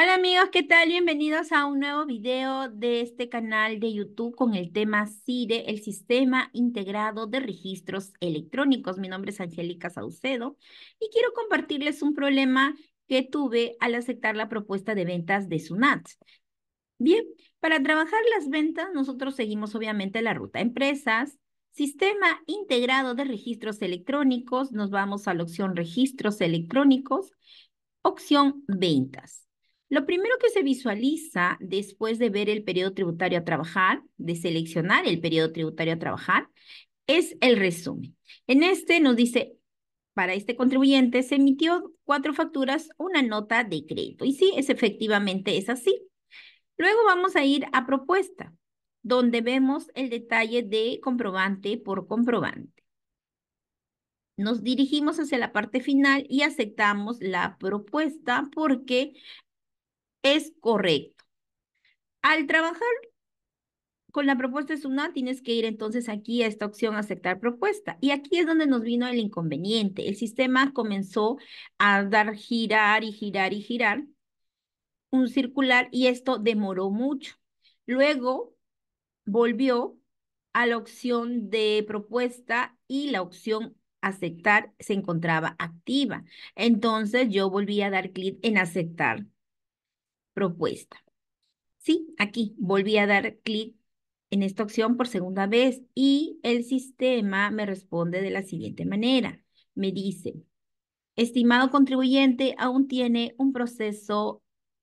Hola amigos, ¿qué tal? Bienvenidos a un nuevo video de este canal de YouTube con el tema SIRE, el Sistema Integrado de Registros Electrónicos. Mi nombre es Angélica Saucedo y quiero compartirles un problema que tuve al aceptar la propuesta de ventas de SUNAT. Bien, para trabajar las ventas nosotros seguimos obviamente la ruta empresas, sistema integrado de registros electrónicos, nos vamos a la opción registros electrónicos, opción ventas. Lo primero que se visualiza después de ver el periodo tributario a trabajar, de seleccionar el periodo tributario a trabajar, es el resumen. En este nos dice, para este contribuyente se emitió cuatro facturas, una nota de crédito. Y sí, es efectivamente es así. Luego vamos a ir a propuesta, donde vemos el detalle de comprobante por comprobante. Nos dirigimos hacia la parte final y aceptamos la propuesta porque es correcto. Al trabajar con la propuesta de SUNA, tienes que ir entonces aquí a esta opción aceptar propuesta. Y aquí es donde nos vino el inconveniente. El sistema comenzó a dar girar y girar y girar un circular y esto demoró mucho. Luego volvió a la opción de propuesta y la opción aceptar se encontraba activa. Entonces yo volví a dar clic en aceptar propuesta. Sí, aquí volví a dar clic en esta opción por segunda vez y el sistema me responde de la siguiente manera. Me dice, estimado contribuyente, aún tiene un proceso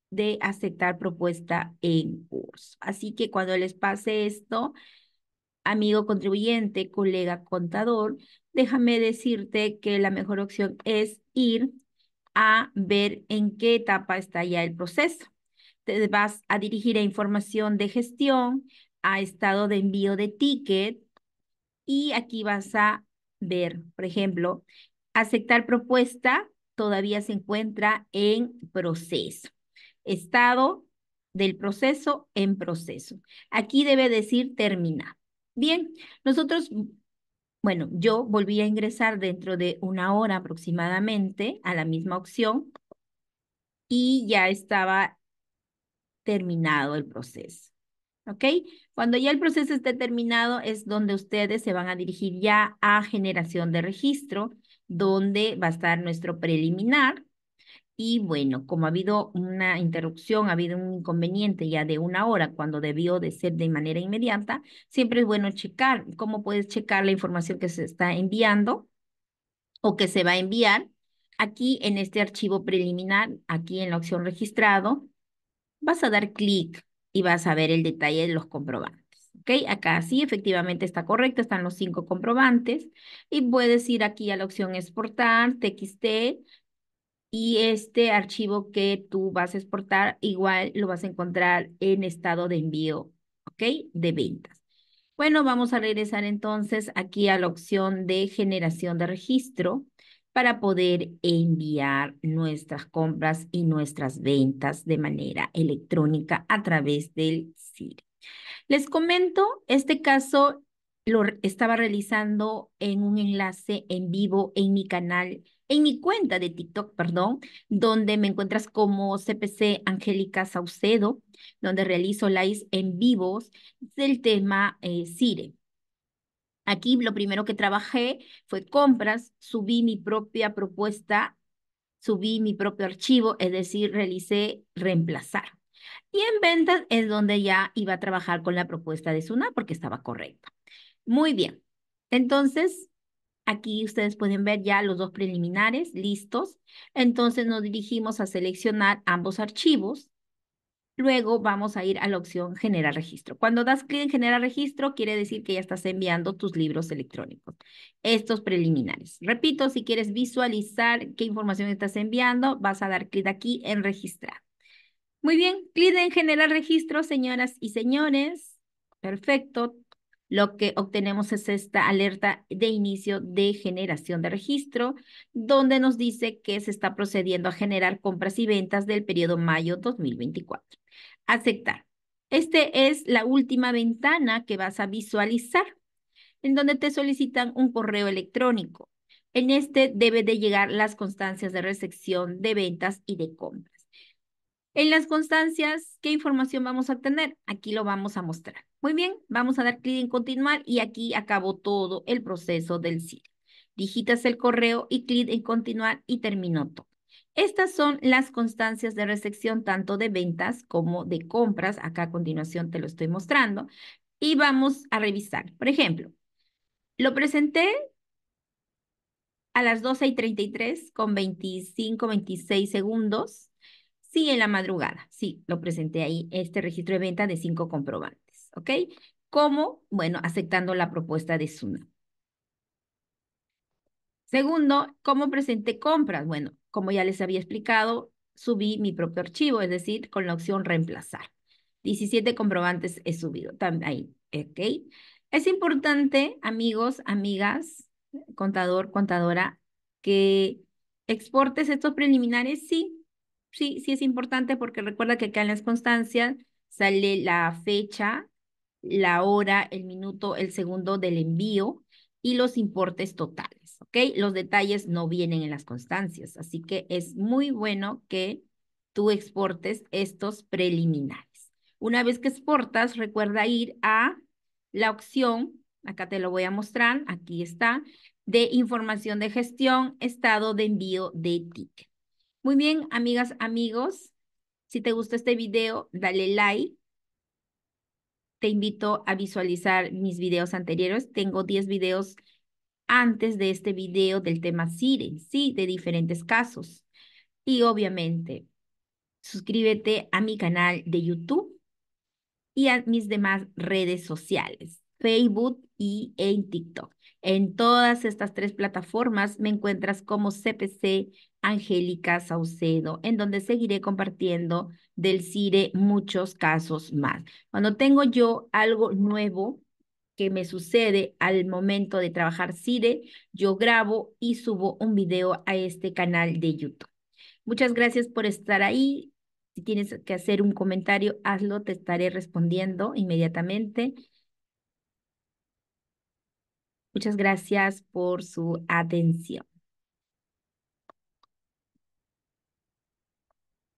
de aceptar propuesta en curso. Así que cuando les pase esto, amigo contribuyente, colega contador, déjame decirte que la mejor opción es ir a ver en qué etapa está ya el proceso te vas a dirigir a información de gestión, a estado de envío de ticket y aquí vas a ver, por ejemplo, aceptar propuesta todavía se encuentra en proceso. Estado del proceso en proceso. Aquí debe decir Terminado. Bien, nosotros, bueno, yo volví a ingresar dentro de una hora aproximadamente a la misma opción y ya estaba terminado el proceso. ¿Ok? Cuando ya el proceso esté terminado es donde ustedes se van a dirigir ya a generación de registro, donde va a estar nuestro preliminar. Y bueno, como ha habido una interrupción, ha habido un inconveniente ya de una hora cuando debió de ser de manera inmediata, siempre es bueno checar cómo puedes checar la información que se está enviando o que se va a enviar aquí en este archivo preliminar, aquí en la opción registrado, vas a dar clic y vas a ver el detalle de los comprobantes. ¿ok? Acá sí, efectivamente está correcto, están los cinco comprobantes y puedes ir aquí a la opción exportar, TXT y este archivo que tú vas a exportar igual lo vas a encontrar en estado de envío ¿ok? de ventas. Bueno, vamos a regresar entonces aquí a la opción de generación de registro para poder enviar nuestras compras y nuestras ventas de manera electrónica a través del CIRE. Les comento, este caso lo estaba realizando en un enlace en vivo en mi canal, en mi cuenta de TikTok, perdón, donde me encuentras como CPC Angélica Saucedo, donde realizo lives en vivos del tema CIRE. Eh, Aquí lo primero que trabajé fue compras, subí mi propia propuesta, subí mi propio archivo, es decir, realicé reemplazar. Y en ventas es donde ya iba a trabajar con la propuesta de Suna porque estaba correcta. Muy bien. Entonces, aquí ustedes pueden ver ya los dos preliminares listos. Entonces nos dirigimos a seleccionar ambos archivos Luego vamos a ir a la opción generar registro. Cuando das clic en generar registro, quiere decir que ya estás enviando tus libros electrónicos, estos preliminares. Repito, si quieres visualizar qué información estás enviando, vas a dar clic aquí en registrar. Muy bien, clic en generar registro, señoras y señores. Perfecto. Lo que obtenemos es esta alerta de inicio de generación de registro, donde nos dice que se está procediendo a generar compras y ventas del periodo mayo 2024 aceptar. Esta es la última ventana que vas a visualizar, en donde te solicitan un correo electrónico. En este debe de llegar las constancias de recepción de ventas y de compras. En las constancias, ¿qué información vamos a tener? Aquí lo vamos a mostrar. Muy bien, vamos a dar clic en continuar y aquí acabó todo el proceso del sitio. Digitas el correo y clic en continuar y terminó todo. Estas son las constancias de recepción tanto de ventas como de compras. Acá a continuación te lo estoy mostrando. Y vamos a revisar. Por ejemplo, lo presenté a las 12 y 33 con 25, 26 segundos. Sí, en la madrugada. Sí, lo presenté ahí, este registro de venta de cinco comprobantes. ¿Ok? ¿Cómo? Bueno, aceptando la propuesta de Suna. Segundo, ¿cómo presenté compras? Bueno, como ya les había explicado, subí mi propio archivo, es decir, con la opción reemplazar. 17 comprobantes he subido ahí, ¿ok? Es importante, amigos, amigas, contador, contadora, que exportes estos preliminares, sí, sí, sí es importante porque recuerda que acá en las constancias sale la fecha, la hora, el minuto, el segundo del envío y los importes totales, ¿ok? Los detalles no vienen en las constancias, así que es muy bueno que tú exportes estos preliminares. Una vez que exportas, recuerda ir a la opción, acá te lo voy a mostrar, aquí está, de información de gestión, estado de envío de ticket. Muy bien, amigas, amigos, si te gusta este video, dale like, te invito a visualizar mis videos anteriores. Tengo 10 videos antes de este video del tema SIRE, sí, de diferentes casos. Y obviamente, suscríbete a mi canal de YouTube y a mis demás redes sociales, Facebook y en TikTok. En todas estas tres plataformas me encuentras como CPC Angélica Saucedo, en donde seguiré compartiendo del CIRE muchos casos más. Cuando tengo yo algo nuevo que me sucede al momento de trabajar CIRE, yo grabo y subo un video a este canal de YouTube. Muchas gracias por estar ahí. Si tienes que hacer un comentario, hazlo, te estaré respondiendo inmediatamente. Muchas gracias por su atención.